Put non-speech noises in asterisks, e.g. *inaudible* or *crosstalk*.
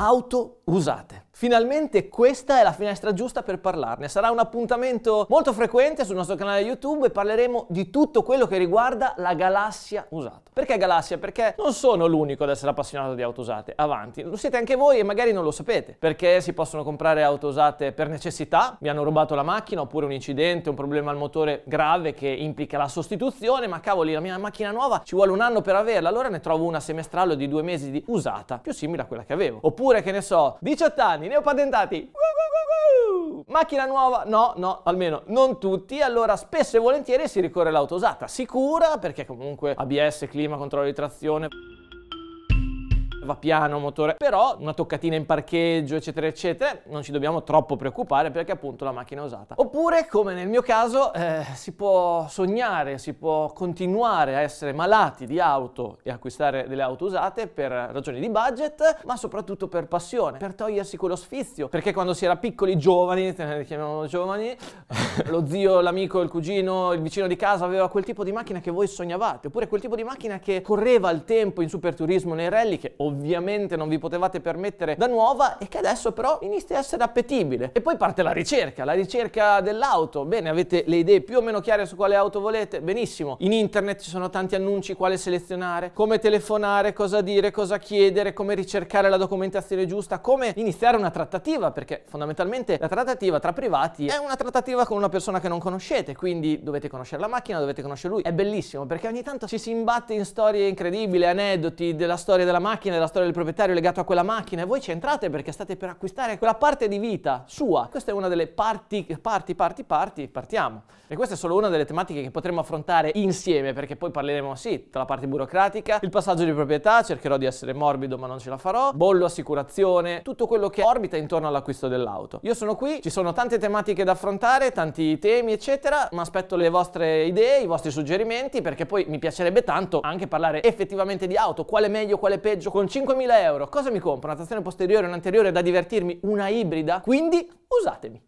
auto usate. Finalmente questa è la finestra giusta per parlarne. Sarà un appuntamento molto frequente sul nostro canale YouTube e parleremo di tutto quello che riguarda la galassia usata. Perché galassia? Perché non sono l'unico ad essere appassionato di auto usate. Avanti, lo siete anche voi e magari non lo sapete. Perché si possono comprare auto usate per necessità, mi hanno rubato la macchina oppure un incidente, un problema al motore grave che implica la sostituzione, ma cavoli, la mia macchina nuova ci vuole un anno per averla, allora ne trovo una semestrale di due mesi di usata, più simile a quella che avevo. Oppure Oppure, che ne so, 18 anni, ne ho patentati. Macchina nuova? No, no, almeno non tutti. Allora spesso e volentieri si ricorre all'auto usata, sicura perché comunque ABS, clima, controllo di trazione va piano motore, però una toccatina in parcheggio, eccetera, eccetera, non ci dobbiamo troppo preoccupare perché appunto la macchina è usata. Oppure, come nel mio caso, eh, si può sognare, si può continuare a essere malati di auto e acquistare delle auto usate per ragioni di budget, ma soprattutto per passione, per togliersi quello sfizio, perché quando si era piccoli, giovani, chiamiamo giovani, *laughs* lo zio, l'amico, il cugino, il vicino di casa aveva quel tipo di macchina che voi sognavate, oppure quel tipo di macchina che correva al tempo in super turismo nei rally che ovviamente ovviamente non vi potevate permettere da nuova e che adesso però inizia a essere appetibile. E poi parte la ricerca, la ricerca dell'auto. Bene, avete le idee più o meno chiare su quale auto volete? Benissimo. In internet ci sono tanti annunci, quale selezionare, come telefonare, cosa dire, cosa chiedere, come ricercare la documentazione giusta, come iniziare una trattativa, perché fondamentalmente la trattativa tra privati è una trattativa con una persona che non conoscete, quindi dovete conoscere la macchina, dovete conoscere lui. È bellissimo perché ogni tanto ci si imbatte in storie incredibili, aneddoti della storia della macchina, della storia del proprietario legato a quella macchina e voi ci entrate perché state per acquistare quella parte di vita sua. Questa è una delle parti, parti, parti, parti, partiamo. E questa è solo una delle tematiche che potremo affrontare insieme perché poi parleremo sì tra la parte burocratica, il passaggio di proprietà, cercherò di essere morbido ma non ce la farò, bollo assicurazione, tutto quello che orbita intorno all'acquisto dell'auto. Io sono qui, ci sono tante tematiche da affrontare, tanti temi eccetera, ma aspetto le vostre idee, i vostri suggerimenti perché poi mi piacerebbe tanto anche parlare effettivamente di auto, quale è meglio, quale è peggio, con 5.000 euro cosa mi compro? Una trazione posteriore, un'anteriore da divertirmi? Una ibrida? Quindi usatemi!